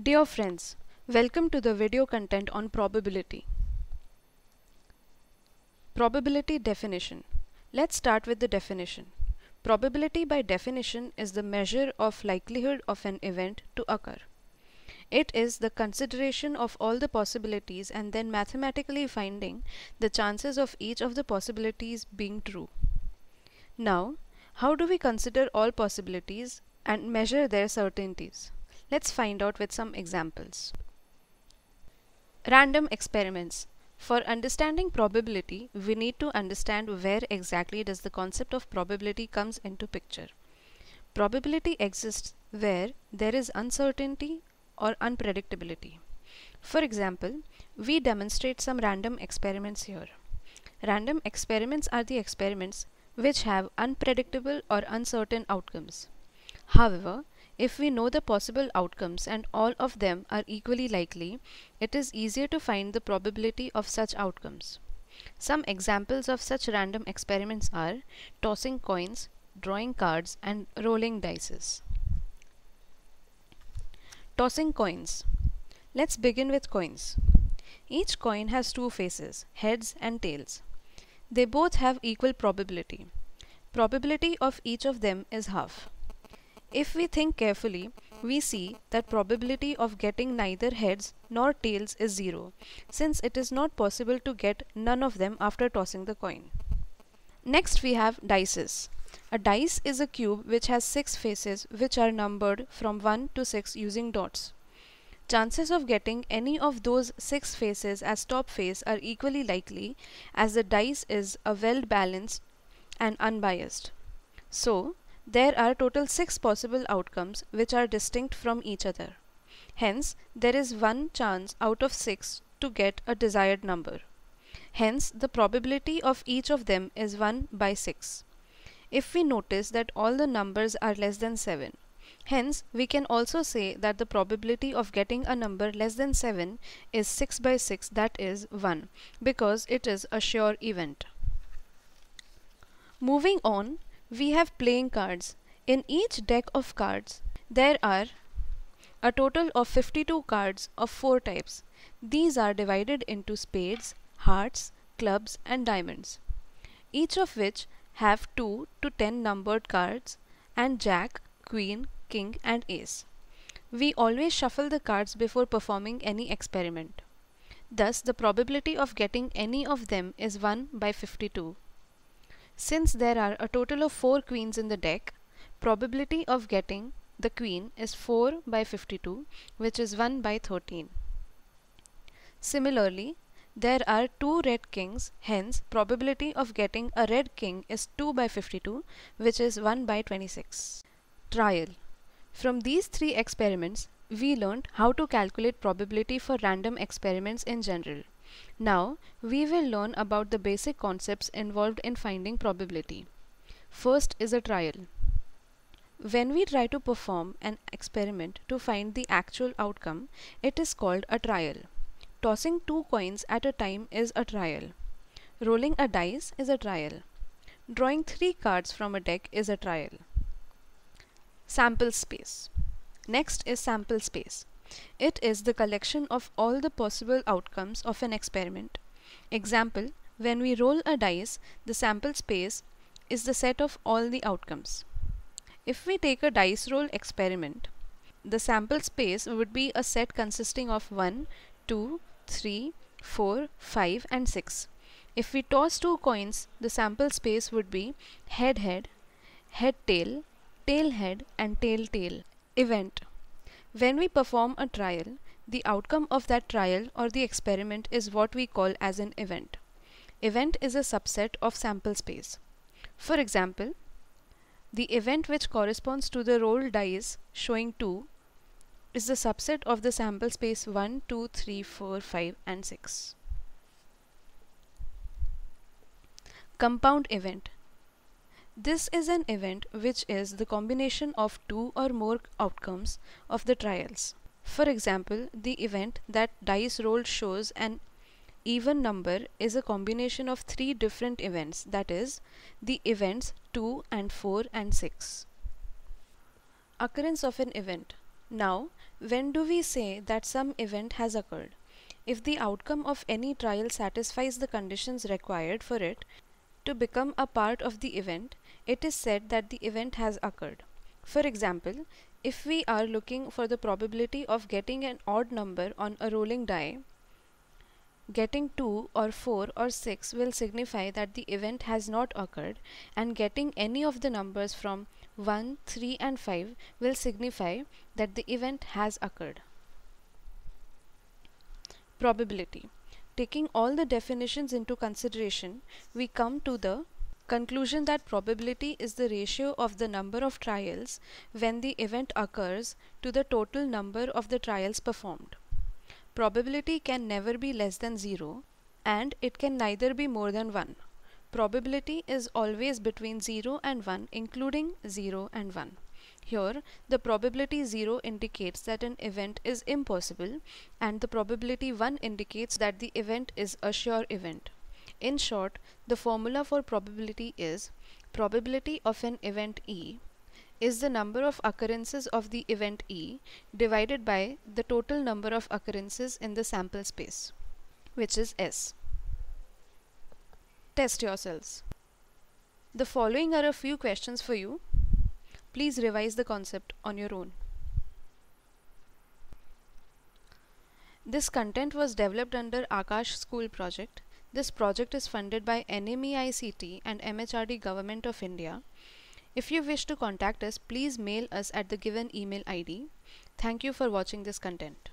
Dear friends, welcome to the video content on probability. Probability definition. Let's start with the definition. Probability by definition is the measure of likelihood of an event to occur. It is the consideration of all the possibilities and then mathematically finding the chances of each of the possibilities being true. Now, how do we consider all possibilities and measure their certainties? Let's find out with some examples. Random experiments. For understanding probability, we need to understand where exactly does the concept of probability comes into picture. Probability exists where there is uncertainty or unpredictability. For example, we demonstrate some random experiments here. Random experiments are the experiments which have unpredictable or uncertain outcomes. However, if we know the possible outcomes and all of them are equally likely, it is easier to find the probability of such outcomes. Some examples of such random experiments are tossing coins, drawing cards and rolling dices. Tossing coins. Let's begin with coins. Each coin has two faces, heads and tails. They both have equal probability. Probability of each of them is half. If we think carefully, we see that probability of getting neither heads nor tails is zero, since it is not possible to get none of them after tossing the coin. Next we have dices. A dice is a cube which has 6 faces which are numbered from 1 to 6 using dots. Chances of getting any of those 6 faces as top face are equally likely as the dice is a well balanced and unbiased. So, there are total six possible outcomes which are distinct from each other. Hence, there is one chance out of six to get a desired number. Hence, the probability of each of them is 1 by 6. If we notice that all the numbers are less than 7, hence we can also say that the probability of getting a number less than 7 is 6 by 6 that is 1 because it is a sure event. Moving on, we have playing cards. In each deck of cards, there are a total of 52 cards of four types. These are divided into spades, hearts, clubs and diamonds, each of which have 2 to 10 numbered cards and jack, queen, king and ace. We always shuffle the cards before performing any experiment. Thus the probability of getting any of them is 1 by 52. Since there are a total of 4 queens in the deck, probability of getting the queen is 4 by 52 which is 1 by 13. Similarly, there are two red kings hence probability of getting a red king is 2 by 52 which is 1 by 26. Trial From these three experiments we learned how to calculate probability for random experiments in general. Now, we will learn about the basic concepts involved in finding probability. First is a trial. When we try to perform an experiment to find the actual outcome, it is called a trial. Tossing two coins at a time is a trial. Rolling a dice is a trial. Drawing three cards from a deck is a trial. Sample space. Next is sample space. It is the collection of all the possible outcomes of an experiment. Example, when we roll a dice, the sample space is the set of all the outcomes. If we take a dice roll experiment, the sample space would be a set consisting of 1, 2, 3, 4, 5 and 6. If we toss two coins, the sample space would be head head, head tail, tail head and tail tail event. When we perform a trial, the outcome of that trial or the experiment is what we call as an event. Event is a subset of sample space. For example, the event which corresponds to the rolled dice showing 2 is the subset of the sample space 1, 2, 3, 4, 5 and 6. Compound event this is an event which is the combination of two or more outcomes of the trials. For example, the event that dice roll shows an even number is a combination of three different events that is the events 2 and 4 and 6. Occurrence of an event. Now, when do we say that some event has occurred? If the outcome of any trial satisfies the conditions required for it to become a part of the event, it is said that the event has occurred. For example, if we are looking for the probability of getting an odd number on a rolling die, getting 2 or 4 or 6 will signify that the event has not occurred and getting any of the numbers from 1, 3 and 5 will signify that the event has occurred. Probability Taking all the definitions into consideration, we come to the conclusion that probability is the ratio of the number of trials when the event occurs to the total number of the trials performed. Probability can never be less than 0 and it can neither be more than 1. Probability is always between 0 and 1 including 0 and 1. Here, the probability 0 indicates that an event is impossible and the probability 1 indicates that the event is a sure event. In short, the formula for probability is probability of an event E is the number of occurrences of the event E divided by the total number of occurrences in the sample space, which is S. Test yourselves. The following are a few questions for you. Please revise the concept on your own. This content was developed under Akash School project this project is funded by NMEICT and MHRD Government of India. If you wish to contact us, please mail us at the given email ID. Thank you for watching this content.